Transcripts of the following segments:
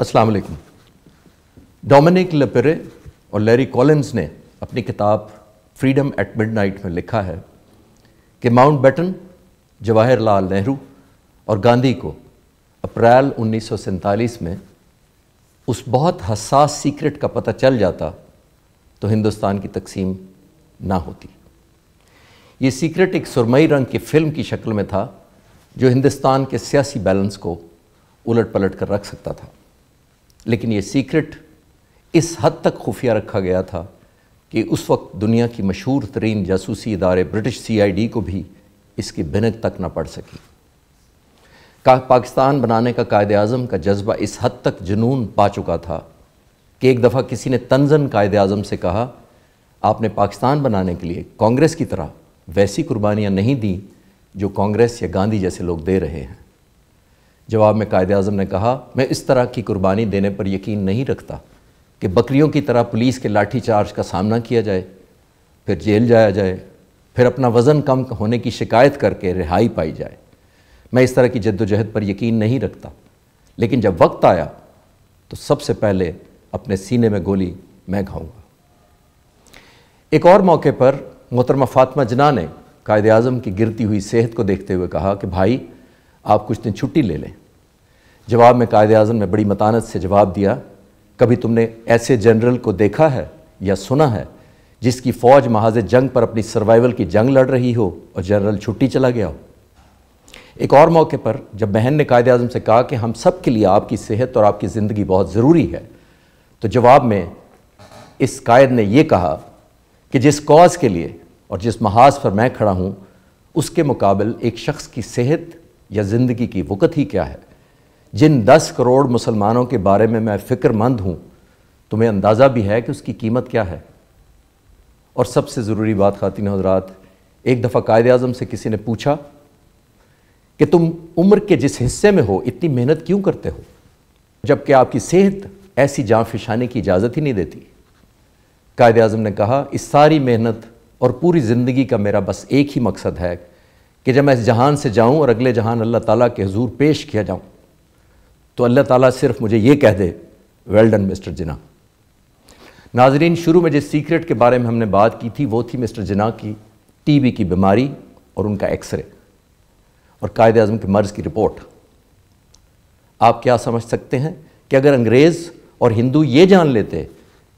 अस्सलाम वालेकुम डोमिनिक लपेरे और लैरी कॉलिंस ने अपनी किताब फ्रीडम एट मिडनाइट में लिखा है कि माउंट बेटन जवाहरलाल नेहरू और गांधी को अप्रैल उन्नीस में उस बहुत हसास सीक्रेट का पता चल जाता तो हिंदुस्तान की तकसीम ना होती ये सीक्रेट एक सुरमई रंग की फ़िल्म की शक्ल में था जो हिंदुस्तान के सियासी बैलेंस को उलट पलट कर रख सकता था लेकिन ये सीक्रेट इस हद तक खुफिया रखा गया था कि उस वक्त दुनिया की मशहूर तरीन जासूसी इदारे ब्रिटिश सीआईडी को भी इसकी बिनक तक ना पड़ सकी का पाकिस्तान बनाने का कायद अज़म का जज्बा इस हद तक जुनून पा चुका था कि एक दफ़ा किसी ने तंजन कायद अज़म से कहा आपने पाकिस्तान बनाने के लिए कांग्रेस की तरह वैसी कुर्बानियाँ नहीं दी जो कांग्रेस या गांधी जैसे लोग दे रहे हैं जवाब में कायद अजम ने कहा मैं इस तरह की कुर्बानी देने पर यकीन नहीं रखता कि बकरियों की तरह पुलिस के लाठी चार्ज का सामना किया जाए फिर जेल जाया जाए फिर अपना वज़न कम होने की शिकायत करके रिहाई पाई जाए मैं इस तरह की जद्दोजहद पर यकीन नहीं रखता लेकिन जब वक्त आया तो सबसे पहले अपने सीने में गोली मैं खाऊंगा एक और मौके पर मोहतरमा फातमा जना ने कायद अजम की गिरती हुई सेहत को देखते हुए कहा कि भाई आप कुछ दिन छुट्टी ले लें जवाब में कायद अजम ने बड़ी मतानत से जवाब दिया कभी तुमने ऐसे जनरल को देखा है या सुना है जिसकी फ़ौज महाज जंग पर अपनी सर्वाइवल की जंग लड़ रही हो और जनरल छुट्टी चला गया हो एक और मौके पर जब बहन ने कायद अजम से कहा कि हम सब के लिए आपकी सेहत और आपकी ज़िंदगी बहुत ज़रूरी है तो जवाब में इस कायद ने यह कहा कि जिस कॉज के लिए और जिस महाज पर मैं खड़ा हूँ उसके मुकाबल एक शख्स की सेहत या ज़िंदगी की वकत ही क्या है जिन दस करोड़ मुसलमानों के बारे में मैं फ़िक्रमंद हूँ तुम्हें अंदाज़ा भी है कि उसकी कीमत क्या है और सबसे ज़रूरी बात खातिन हजरात एक दफ़ा कायद अजम से किसी ने पूछा कि तुम उम्र के जिस हिस्से में हो इतनी मेहनत क्यों करते हो जबकि आपकी सेहत ऐसी जाँ फिशाने की इजाज़त ही नहीं देती कायद अजम ने कहा इस सारी मेहनत और पूरी ज़िंदगी का मेरा बस एक ही मकसद है कि जब मैं इस जहान से जाऊं और अगले जहान अल्लाह ताला के हजूर पेश किया जाऊं तो अल्लाह ताला सिर्फ मुझे ये कह दे वेल डन मिस्टर जिना नाजरीन शुरू में जिस सीक्रेट के बारे में हमने बात की थी वो थी मिस्टर जिना की टीबी की बीमारी और उनका एक्सरे और कायद अजम के मर्ज़ की रिपोर्ट आप क्या समझ सकते हैं कि अगर अंग्रेज़ और हिंदू ये जान लेते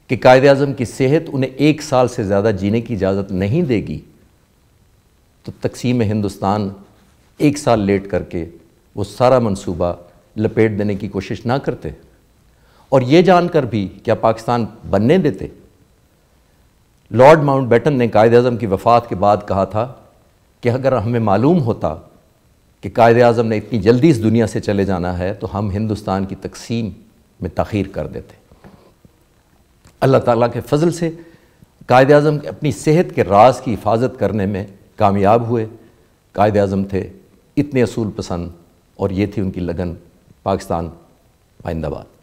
कि कायद अजम की सेहत उन्हें एक साल से ज़्यादा जीने की इजाज़त नहीं देगी तो तकसीम हिंदुस्तान एक साल लेट करके वो सारा मंसूबा लपेट देने की कोशिश ना करते और ये जानकर भी क्या पाकिस्तान बनने देते लॉर्ड माउंट बैटन ने कायद अजम की वफात के बाद कहा था कि अगर हमें मालूम होता कि कायद अजम ने इतनी जल्दी इस दुनिया से चले जाना है तो हम हिंदुस्तान की तकसीम में तखीर कर देते अल्लाह ताला के फजल से कायद अजम अपनी सेहत के राज की हिफाजत करने में कामयाब हुए कायद अजम थे इतने असूल पसंद और ये थी उनकी लगन पाकिस्तान आइंदाबाद